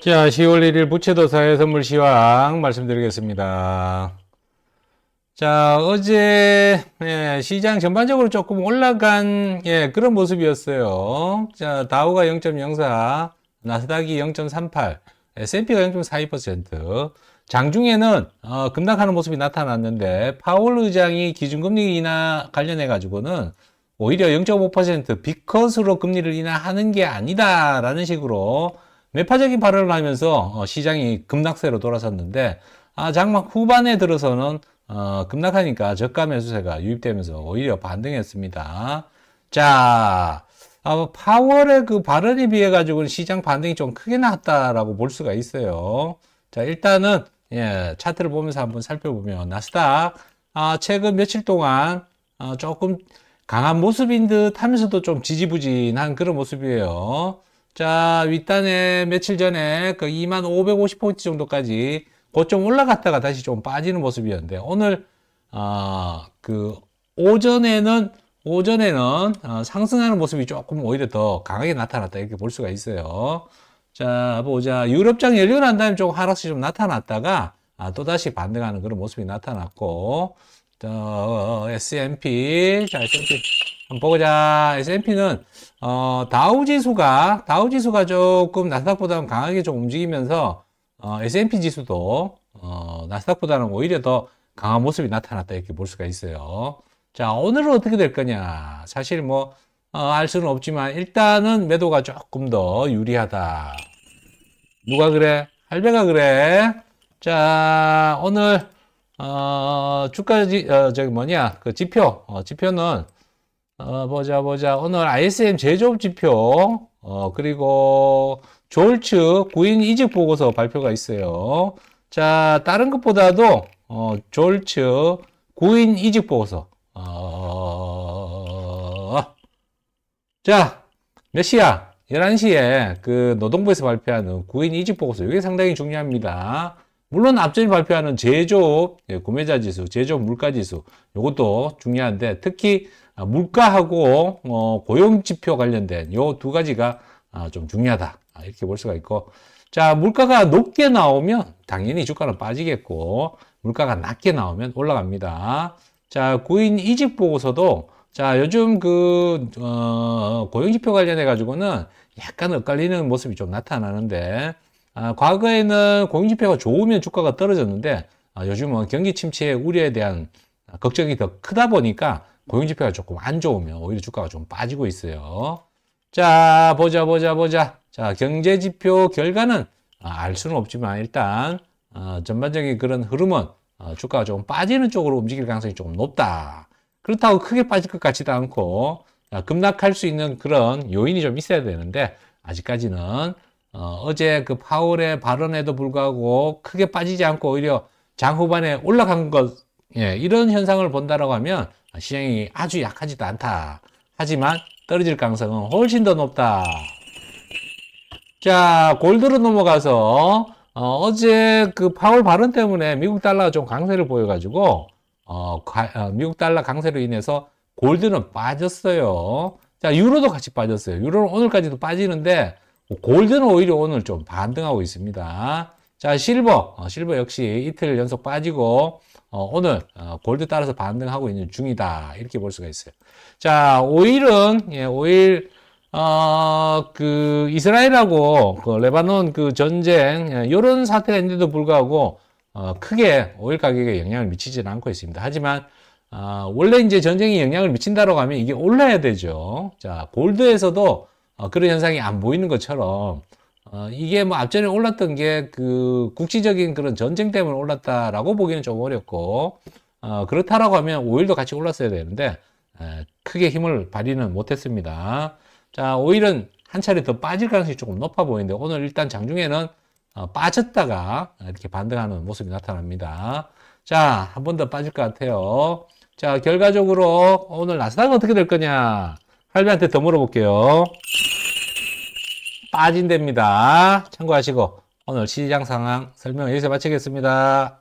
자, 10월 1일 부채도사의 선물 시황 말씀드리겠습니다. 자, 어제 예, 시장 전반적으로 조금 올라간 예, 그런 모습이었어요. 자, 다우가 0.04, 나스닥이 0.38, S&P가 0.42%. 장중에는 어, 급락하는 모습이 나타났는데 파월 의장이 기준금리 인하 관련해 가지고는 오히려 0.5% 비컷으로 금리를 인하하는 게 아니다라는 식으로 매파적인 발언을 하면서 어, 시장이 급락세로 돌아섰는데 아, 장막 후반에 들어서는 어, 급락하니까 저가 매수세가 유입되면서 오히려 반등했습니다. 자, 어, 파월의 그 발언에 비해 가지고는 시장 반등이 좀 크게 나왔다라고 볼 수가 있어요. 자, 일단은 예, 차트를 보면서 한번 살펴보면 나스닥 아, 최근 며칠 동안 아, 조금 강한 모습인 듯 하면서도 좀 지지부진한 그런 모습이에요. 자, 윗단에 며칠 전에 그 2만 550포인트 정도까지 곧 좀 올라갔다가 다시 좀 빠지는 모습이었는데 오늘 아, 그 오전에는 오전에는 어, 상승하는 모습이 조금 오히려 더 강하게 나타났다 이렇게 볼 수가 있어요. 자, 보자. 유럽장 열리고 난 다음에 조금 하락시 좀 나타났다가 아, 또다시 반등하는 그런 모습이 나타났고 자, 어, S&P. 자, S&P. 한번 보자. S&P는 어, 다우 지수가 다우 지수가 조금 나스닥보다는 강하게 좀 움직이면서 어, S&P 지수도 어, 나스닥보다는 오히려 더 강한 모습이 나타났다 이렇게 볼 수가 있어요. 자, 오늘은 어떻게 될 거냐? 사실 뭐, 어, 알 수는 없지만, 일단은 매도가 조금 더 유리하다. 누가 그래? 할배가 그래? 자, 오늘 어, 아, 주가 지, 어, 저기 뭐냐 그 지표 어, 지표는 어, 보자 보자 오늘 ISM 제조업 지표 어, 그리고 졸츠 구인 이직 보고서 발표가 있어요. 자 다른 것보다도 어, 졸츠 구인 이직 보고서 어... 자, 몇 시야? 11시에 그 노동부에서 발표하는 구인 이직 보고서 이게 상당히 중요합니다. 물론 앞전에 발표하는 제조업 예, 구매자 지수, 제조업 물가 지수 이것도 중요한데 특히 아, 물가하고 어, 고용 지표 관련된 요 두 가지가 아, 좀 중요하다 아, 이렇게 볼 수가 있고 자 물가가 높게 나오면 당연히 주가는 빠지겠고 물가가 낮게 나오면 올라갑니다. 자 구인 이직 보고서도 자 요즘 그 어, 고용 지표 관련해 가지고는 약간 엇갈리는 모습이 좀 나타나는데 아, 과거에는 공인지표가 좋으면 주가가 떨어졌는데 아, 요즘은 경기 침체 우려에 대한 걱정이 더 크다 보니까 고용지표가 조금 안 좋으면 오히려 주가가 좀 빠지고 있어요. 자, 보자, 보자, 보자. 자, 경제지표 결과는 아, 알 수는 없지만 일단 어, 전반적인 그런 흐름은 어, 주가가 조금 빠지는 쪽으로 움직일 가능성이 조금 높다. 그렇다고 크게 빠질 것 같지도 않고 자, 아, 급락할 수 있는 그런 요인이 좀 있어야 되는데 아직까지는 어, 제그 파울의 발언에도 불구하고 크게 빠지지 않고 오히려 장 후반에 올라간 것 예, 이런 현상을 본다라고 하면 시장이 아주 약하지도 않다. 하지만 떨어질 가능성은 훨씬 더 높다. 자, 골드로 넘어가서 어, 제그 파울 발언 때문에 미국 달러가 좀 강세를 보여가지고 어, 가, 어, 미국 달러 강세로 인해서 골드는 빠졌어요. 자, 유로도 같이 빠졌어요. 유로는 오늘까지도 빠지는데 골드는 오히려 오늘 좀 반등하고 있습니다. 자, 실버. 어, 실버 역시 이틀 연속 빠지고, 어, 오늘 어, 골드 따라서 반등하고 있는 중이다. 이렇게 볼 수가 있어요. 자, 오일은, 예, 오일, 어, 그, 이스라엘하고 그 레바논 그 전쟁, 이런 예, 사태가 있는데도 불구하고, 어, 크게 오일 가격에 영향을 미치지는 않고 있습니다. 하지만, 어, 원래 이제 전쟁이 영향을 미친다고 하면 이게 올라야 되죠. 자, 골드에서도 어, 그런 현상이 안 보이는 것처럼 어, 이게 뭐 앞전에 올랐던 게 그 국지적인 그런 전쟁 때문에 올랐다라고 보기는 좀 어렵고 어, 그렇다라고 하면 오일도 같이 올랐어야 되는데 에, 크게 힘을 발휘는 못했습니다. 자 오일은 한 차례 더 빠질 가능성이 조금 높아 보이는데 오늘 일단 장중에는 어, 빠졌다가 이렇게 반등하는 모습이 나타납니다. 자 한 번 더 빠질 것 같아요. 자 결과적으로 오늘 나스닥은 어떻게 될 거냐 할배한테 더 물어볼게요. 빠진답니다. 참고하시고 오늘 시장 상황 설명 여기서 마치겠습니다.